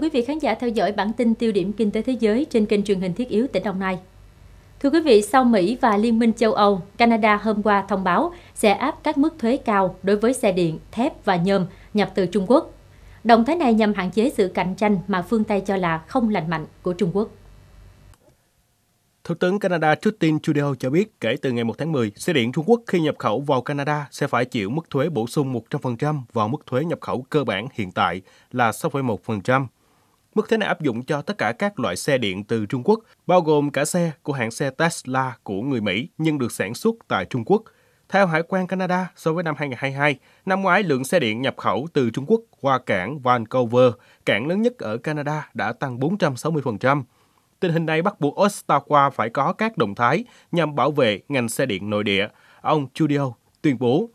mời quý vị khán giả theo dõi bản tin tiêu điểm kinh tế thế giới trên kênh truyền hình thiết yếu tỉnh Đồng Nai. Thưa quý vị, sau Mỹ và Liên minh châu Âu, Canada hôm qua thông báo sẽ áp các mức thuế cao đối với xe điện, thép và nhôm nhập từ Trung Quốc. Động thái này nhằm hạn chế sự cạnh tranh mà phương Tây cho là không lành mạnh của Trung Quốc. Thủ tướng Canada Justin Trudeau cho biết kể từ ngày 1 tháng 10, xe điện Trung Quốc khi nhập khẩu vào Canada sẽ phải chịu mức thuế bổ sung 100% vào mức thuế nhập khẩu cơ bản hiện tại là 6,1% mức thuế này áp dụng cho tất cả các loại xe điện từ Trung Quốc, bao gồm cả xe của hãng xe Tesla của người Mỹ nhưng được sản xuất tại Trung Quốc. Theo Hải quan Canada, so với năm 2022, năm ngoái lượng xe điện nhập khẩu từ Trung Quốc qua cảng Vancouver, cảng lớn nhất ở Canada, đã tăng 460%. Tình hình này bắt buộc Ottawa phải có các động thái nhằm bảo vệ ngành xe điện nội địa. Ông Trudeau tuyên bố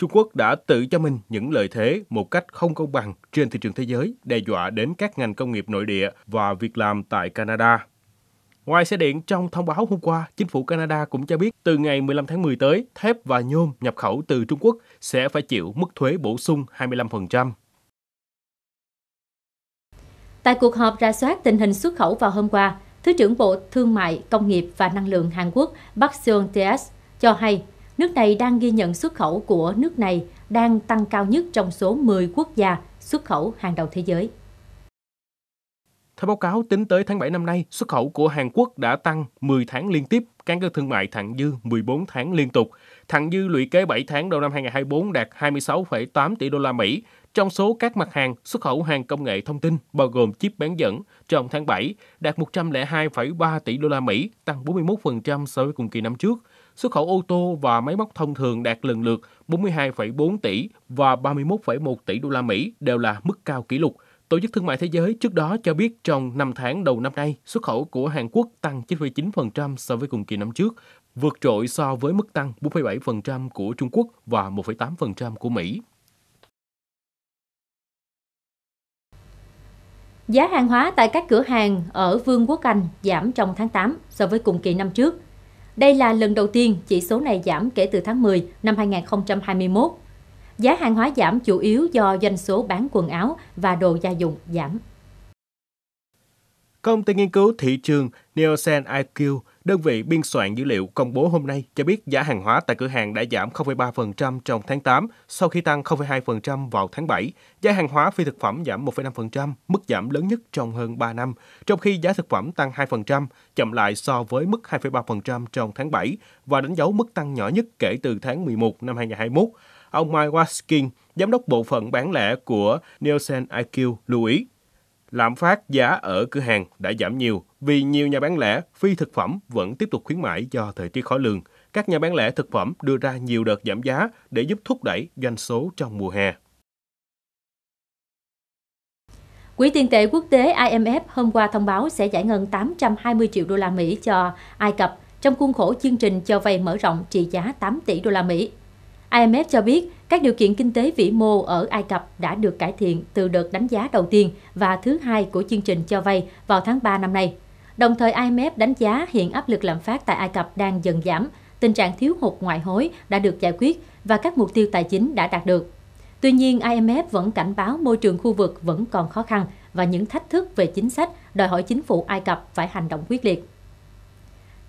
Trung Quốc đã tự cho mình những lợi thế một cách không công bằng trên thị trường thế giới, đe dọa đến các ngành công nghiệp nội địa và việc làm tại Canada. Ngoài xe điện, trong thông báo hôm qua, chính phủ Canada cũng cho biết từ ngày 15 tháng 10 tới, thép và nhôm nhập khẩu từ Trung Quốc sẽ phải chịu mức thuế bổ sung 25%. Tại cuộc họp ra soát tình hình xuất khẩu vào hôm qua, Thứ trưởng Bộ Thương mại, Công nghiệp và Năng lượng Hàn Quốc Park Seong Teas cho hay Nước này đang ghi nhận xuất khẩu của nước này đang tăng cao nhất trong số 10 quốc gia xuất khẩu hàng đầu thế giới. Theo báo cáo, tính tới tháng 7 năm nay, xuất khẩu của Hàn Quốc đã tăng 10 tháng liên tiếp, cán cân thương mại thặng dư 14 tháng liên tục. Thặng dư lũy kế 7 tháng đầu năm 2024 đạt 26,8 tỷ đô la Mỹ. Trong số các mặt hàng, xuất khẩu hàng công nghệ thông tin bao gồm chip bán dẫn trong tháng 7 đạt 102,3 tỷ đô la Mỹ, tăng 41% so với cùng kỳ năm trước xuất khẩu ô tô và máy móc thông thường đạt lần lượt 42,4 tỷ và 31,1 tỷ đô la Mỹ đều là mức cao kỷ lục. Tổ chức Thương mại Thế giới trước đó cho biết trong 5 tháng đầu năm nay, xuất khẩu của Hàn Quốc tăng 9,9% so với cùng kỳ năm trước, vượt trội so với mức tăng 4,7% của Trung Quốc và 1,8% của Mỹ. Giá hàng hóa tại các cửa hàng ở Vương quốc Anh giảm trong tháng 8 so với cùng kỳ năm trước – đây là lần đầu tiên chỉ số này giảm kể từ tháng 10 năm 2021. Giá hàng hóa giảm chủ yếu do doanh số bán quần áo và đồ gia dụng giảm. Công ty nghiên cứu thị trường Nielsen IQ Đơn vị biên soạn dữ liệu công bố hôm nay cho biết giá hàng hóa tại cửa hàng đã giảm 0,3% trong tháng 8 sau khi tăng 0,2% vào tháng 7. Giá hàng hóa phi thực phẩm giảm 1,5%, mức giảm lớn nhất trong hơn 3 năm, trong khi giá thực phẩm tăng 2%, chậm lại so với mức 2,3% trong tháng 7 và đánh dấu mức tăng nhỏ nhất kể từ tháng 11 năm 2021. Ông Mike Waskin, giám đốc bộ phận bán lẻ của Nielsen IQ lưu ý lạm phát giá ở cửa hàng đã giảm nhiều vì nhiều nhà bán lẻ phi thực phẩm vẫn tiếp tục khuyến mãi do thời tiết khó lường. Các nhà bán lẻ thực phẩm đưa ra nhiều đợt giảm giá để giúp thúc đẩy doanh số trong mùa hè. Quỹ tiền tệ quốc tế IMF hôm qua thông báo sẽ giải ngân 820 triệu đô la Mỹ cho Ai Cập trong khuôn khổ chương trình cho vay mở rộng trị giá 8 tỷ đô la Mỹ. IMF cho biết các điều kiện kinh tế vĩ mô ở Ai Cập đã được cải thiện từ đợt đánh giá đầu tiên và thứ hai của chương trình cho vay vào tháng 3 năm nay. Đồng thời IMF đánh giá hiện áp lực lạm phát tại Ai Cập đang dần giảm, tình trạng thiếu hụt ngoại hối đã được giải quyết và các mục tiêu tài chính đã đạt được. Tuy nhiên, IMF vẫn cảnh báo môi trường khu vực vẫn còn khó khăn và những thách thức về chính sách đòi hỏi chính phủ Ai Cập phải hành động quyết liệt.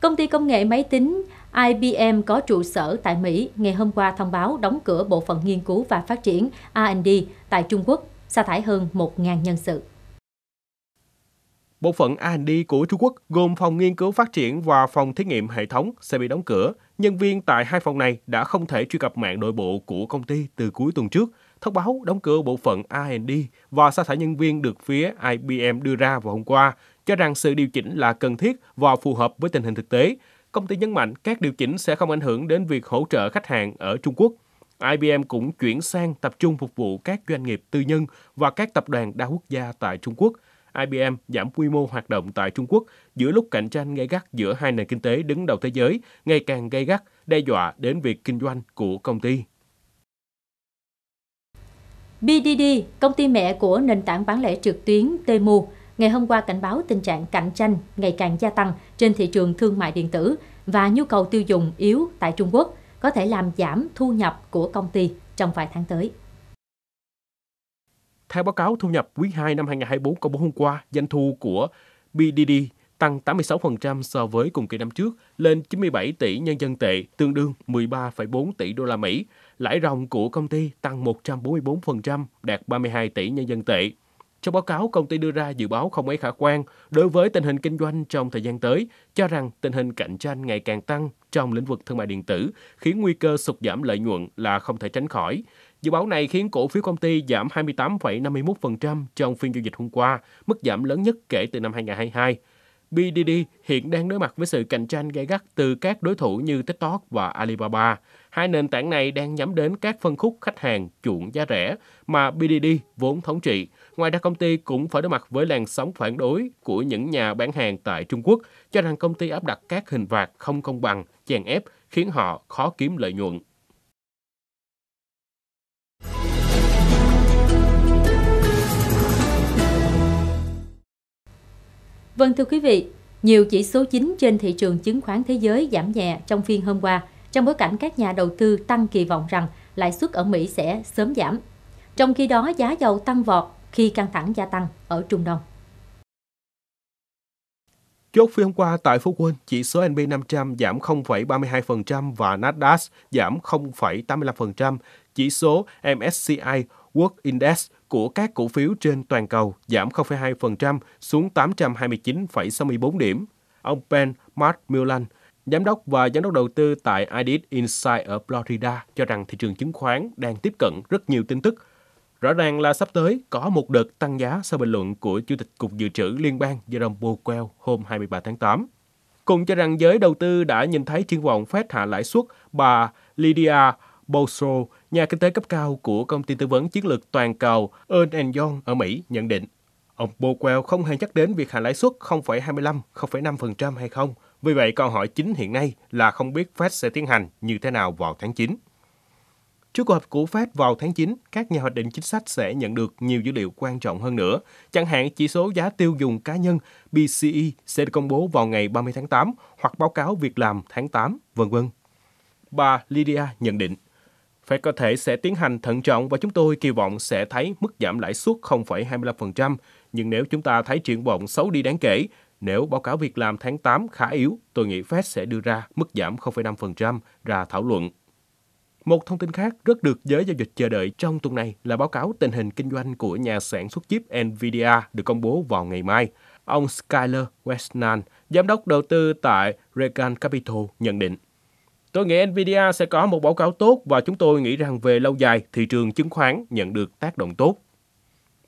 Công ty công nghệ máy tính IBM có trụ sở tại Mỹ ngày hôm qua thông báo đóng cửa bộ phận nghiên cứu và phát triển R&D tại Trung Quốc, sa thải hơn 1.000 nhân sự. Bộ phận R&D của Trung Quốc gồm phòng nghiên cứu phát triển và phòng thí nghiệm hệ thống sẽ bị đóng cửa. Nhân viên tại hai phòng này đã không thể truy cập mạng nội bộ của công ty từ cuối tuần trước. Thông báo đóng cửa bộ phận R&D và sa thải nhân viên được phía IBM đưa ra vào hôm qua cho rằng sự điều chỉnh là cần thiết và phù hợp với tình hình thực tế. Công ty nhấn mạnh các điều chỉnh sẽ không ảnh hưởng đến việc hỗ trợ khách hàng ở Trung Quốc. IBM cũng chuyển sang tập trung phục vụ các doanh nghiệp tư nhân và các tập đoàn đa quốc gia tại Trung Quốc. IBM giảm quy mô hoạt động tại Trung Quốc giữa lúc cạnh tranh gay gắt giữa hai nền kinh tế đứng đầu thế giới ngày càng gay gắt, đe dọa đến việc kinh doanh của công ty. BDD, công ty mẹ của nền tảng bán lẻ trực tuyến Temu, ngày hôm qua cảnh báo tình trạng cạnh tranh ngày càng gia tăng trên thị trường thương mại điện tử và nhu cầu tiêu dùng yếu tại Trung Quốc có thể làm giảm thu nhập của công ty trong vài tháng tới. Theo báo cáo thu nhập quý 2 năm 2024 công bố hôm qua, doanh thu của BDD tăng 86% so với cùng kỳ năm trước, lên 97 tỷ nhân dân tệ, tương đương 13,4 tỷ đô la Mỹ. Lãi ròng của công ty tăng 144%, đạt 32 tỷ nhân dân tệ. Trong báo cáo, công ty đưa ra dự báo không mấy khả quan đối với tình hình kinh doanh trong thời gian tới, cho rằng tình hình cạnh tranh ngày càng tăng trong lĩnh vực thương mại điện tử, khiến nguy cơ sụt giảm lợi nhuận là không thể tránh khỏi. Dự báo này khiến cổ phiếu công ty giảm 28,51% trong phiên giao dịch hôm qua, mức giảm lớn nhất kể từ năm 2022. BDD hiện đang đối mặt với sự cạnh tranh gay gắt từ các đối thủ như TikTok và Alibaba. Hai nền tảng này đang nhắm đến các phân khúc khách hàng chuộng giá rẻ mà BDD vốn thống trị – Ngoài ra công ty cũng phải đối mặt với làn sóng phản đối của những nhà bán hàng tại Trung Quốc cho rằng công ty áp đặt các hình phạt không công bằng, chèn ép khiến họ khó kiếm lợi nhuận. Vâng thưa quý vị, nhiều chỉ số chính trên thị trường chứng khoán thế giới giảm nhẹ trong phiên hôm qua, trong bối cảnh các nhà đầu tư tăng kỳ vọng rằng lãi suất ở Mỹ sẽ sớm giảm. Trong khi đó, giá dầu tăng vọt khi căng thẳng gia tăng ở Trung Đông. Chốt phiên hôm qua tại Phú Quân, chỉ số NB500 giảm 0,32% và Nasdaq giảm 0,85%, chỉ số MSCI World Index của các cổ phiếu trên toàn cầu giảm 0,2% xuống 829,64 điểm. Ông Ben McMillan, giám đốc và giám đốc đầu tư tại IDIS Insight ở Florida cho rằng thị trường chứng khoán đang tiếp cận rất nhiều tin tức Rõ ràng là sắp tới có một đợt tăng giá sau bình luận của Chủ tịch Cục Dự trữ Liên bang Jerome Powell hôm 23 tháng 8. Cùng cho rằng giới đầu tư đã nhìn thấy triển vọng phép hạ lãi suất, bà Lydia Boso, nhà kinh tế cấp cao của công ty tư vấn chiến lược toàn cầu Ernst Young ở Mỹ nhận định. Ông Powell không hề nhắc đến việc hạ lãi suất 0,25, 0,5% hay không. Vì vậy, câu hỏi chính hiện nay là không biết Fed sẽ tiến hành như thế nào vào tháng 9. Trước cuộc họp của Fed vào tháng 9, các nhà hoạch định chính sách sẽ nhận được nhiều dữ liệu quan trọng hơn nữa. Chẳng hạn chỉ số giá tiêu dùng cá nhân PCE sẽ được công bố vào ngày 30 tháng 8 hoặc báo cáo việc làm tháng 8, vân vân. Bà Lydia nhận định, Fed có thể sẽ tiến hành thận trọng và chúng tôi kỳ vọng sẽ thấy mức giảm lãi suất 0,25%, nhưng nếu chúng ta thấy triển vọng xấu đi đáng kể, nếu báo cáo việc làm tháng 8 khá yếu, tôi nghĩ Fed sẽ đưa ra mức giảm 0,5% ra thảo luận. Một thông tin khác rất được giới giao dịch chờ đợi trong tuần này là báo cáo tình hình kinh doanh của nhà sản xuất chip Nvidia được công bố vào ngày mai. Ông Skyler Westman, giám đốc đầu tư tại Regan Capital, nhận định. Tôi nghĩ Nvidia sẽ có một báo cáo tốt và chúng tôi nghĩ rằng về lâu dài thị trường chứng khoán nhận được tác động tốt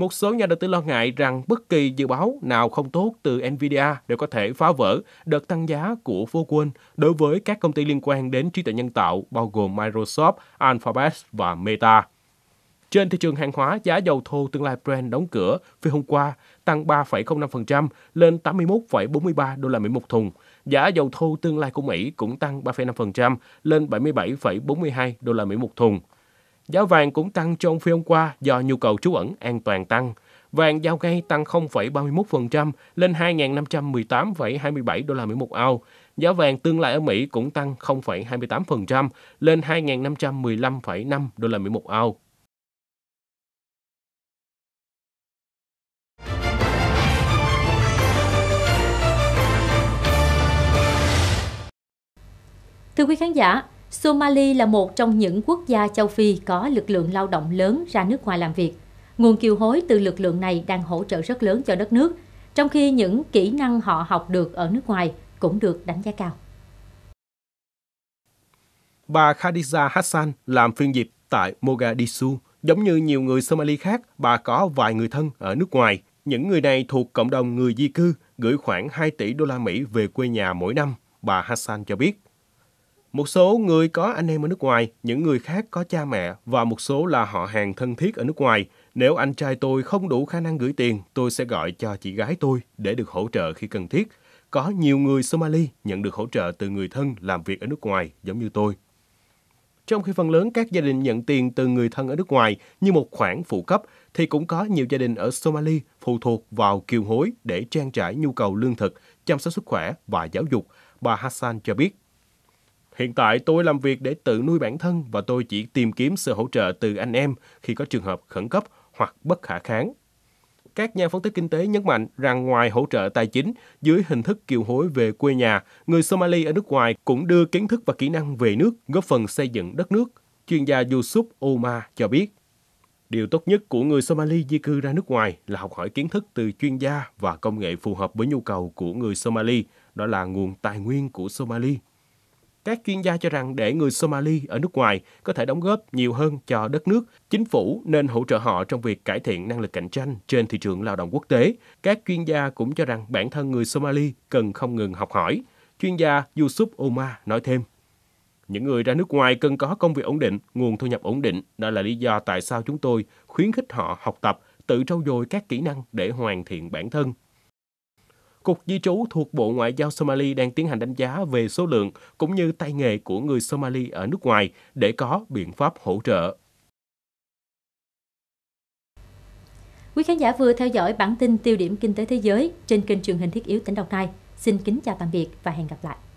một số nhà đầu tư lo ngại rằng bất kỳ dự báo nào không tốt từ Nvidia đều có thể phá vỡ đợt tăng giá của phố quân đối với các công ty liên quan đến trí tuệ nhân tạo bao gồm Microsoft, Alphabet và Meta. Trên thị trường hàng hóa, giá dầu thô tương lai Brent đóng cửa phiên hôm qua tăng 3,05% lên 81,43 đô la Mỹ một thùng. Giá dầu thô tương lai của Mỹ cũng tăng 3,5% lên 77,42 đô la Mỹ một thùng. Giá vàng cũng tăng trong phiên hôm qua do nhu cầu trú ẩn an toàn tăng. Vàng giao ngay tăng 0,31% lên 2.518,27 đô la Mỹ một ao. Giá vàng tương lai ở Mỹ cũng tăng 0,28% lên 2.515,5 đô la Mỹ một ao. Thưa quý khán giả, Somali là một trong những quốc gia châu Phi có lực lượng lao động lớn ra nước ngoài làm việc. Nguồn kiều hối từ lực lượng này đang hỗ trợ rất lớn cho đất nước, trong khi những kỹ năng họ học được ở nước ngoài cũng được đánh giá cao. Bà Khadija Hassan làm phiên dịch tại Mogadishu. Giống như nhiều người Somali khác, bà có vài người thân ở nước ngoài. Những người này thuộc cộng đồng người di cư, gửi khoảng 2 tỷ đô la Mỹ về quê nhà mỗi năm, bà Hassan cho biết. Một số người có anh em ở nước ngoài, những người khác có cha mẹ và một số là họ hàng thân thiết ở nước ngoài. Nếu anh trai tôi không đủ khả năng gửi tiền, tôi sẽ gọi cho chị gái tôi để được hỗ trợ khi cần thiết. Có nhiều người Somali nhận được hỗ trợ từ người thân làm việc ở nước ngoài giống như tôi. Trong khi phần lớn các gia đình nhận tiền từ người thân ở nước ngoài như một khoản phụ cấp, thì cũng có nhiều gia đình ở Somali phụ thuộc vào kiều hối để trang trải nhu cầu lương thực, chăm sóc sức khỏe và giáo dục, bà Hassan cho biết. Hiện tại tôi làm việc để tự nuôi bản thân và tôi chỉ tìm kiếm sự hỗ trợ từ anh em khi có trường hợp khẩn cấp hoặc bất khả kháng. Các nhà phân tích kinh tế nhấn mạnh rằng ngoài hỗ trợ tài chính dưới hình thức kiều hối về quê nhà, người Somali ở nước ngoài cũng đưa kiến thức và kỹ năng về nước góp phần xây dựng đất nước, chuyên gia Yusuf Omar cho biết. Điều tốt nhất của người Somali di cư ra nước ngoài là học hỏi kiến thức từ chuyên gia và công nghệ phù hợp với nhu cầu của người Somali, đó là nguồn tài nguyên của Somali các chuyên gia cho rằng để người Somali ở nước ngoài có thể đóng góp nhiều hơn cho đất nước, chính phủ nên hỗ trợ họ trong việc cải thiện năng lực cạnh tranh trên thị trường lao động quốc tế. Các chuyên gia cũng cho rằng bản thân người Somali cần không ngừng học hỏi. Chuyên gia Yusuf Omar nói thêm. Những người ra nước ngoài cần có công việc ổn định, nguồn thu nhập ổn định. Đó là lý do tại sao chúng tôi khuyến khích họ học tập, tự trau dồi các kỹ năng để hoàn thiện bản thân. Cục Di trú thuộc Bộ Ngoại giao Somali đang tiến hành đánh giá về số lượng cũng như tay nghề của người Somali ở nước ngoài để có biện pháp hỗ trợ. Quý khán giả vừa theo dõi bản tin tiêu điểm kinh tế thế giới trên kênh truyền hình thiết yếu tỉnh Đồng Nai. Xin kính chào tạm biệt và hẹn gặp lại.